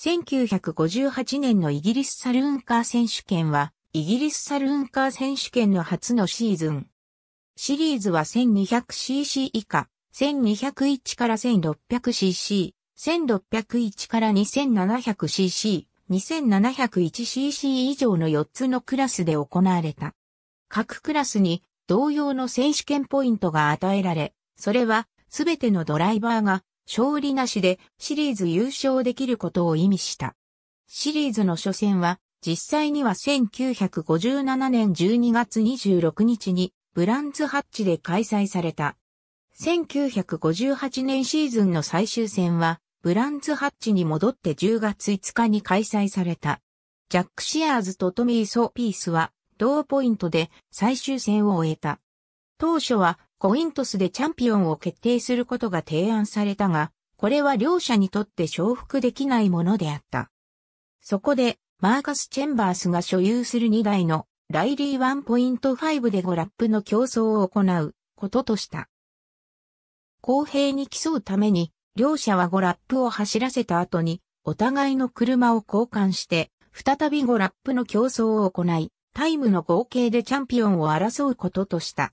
1958年のイギリスサルーンカー選手権は、イギリスサルーンカー選手権の初のシーズン。シリーズは 1200cc 以下、1201から 1600cc、1601から 2700cc、2701cc 以上の4つのクラスで行われた。各クラスに同様の選手権ポイントが与えられ、それはすべてのドライバーが勝利なしでシリーズ優勝できることを意味した。シリーズの初戦は、実際には1957年12月26日にブランズハッチで開催された。1958年シーズンの最終戦は、ブランズハッチに戻って10月5日に開催された。ジャック・シアーズとトミー・ソーピースは同ポイントで最終戦を終えた。当初はコイントスでチャンピオンを決定することが提案されたが、これは両者にとって承服できないものであった。そこで、マーカス・チェンバースが所有する2台のライリー1.5で5ラップの競争を行うこととした。公平に競うために、両者は5ラップを走らせた後に、お互いの車を交換して、再び5ラップの競争を行い、タイムの合計でチャンピオンを争うこととした。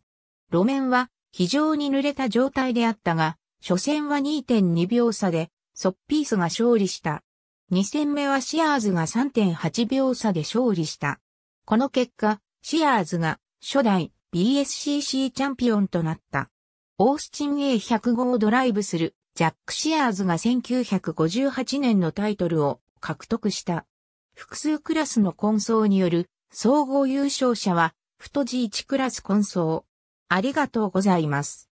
路面は非常に濡れた状態であったが、初戦は2.2秒差で、ソッピースが勝利した。2戦目はシアーズが3.8秒差で勝利した。この結果、シアーズが初代 BSCC チャンピオンとなった。オースチン A105 をドライブするジャック・シアーズが1958年のタイトルを獲得した。複数クラスの混走による総合優勝者は、太 G1 クラス混走。ありがとうございます。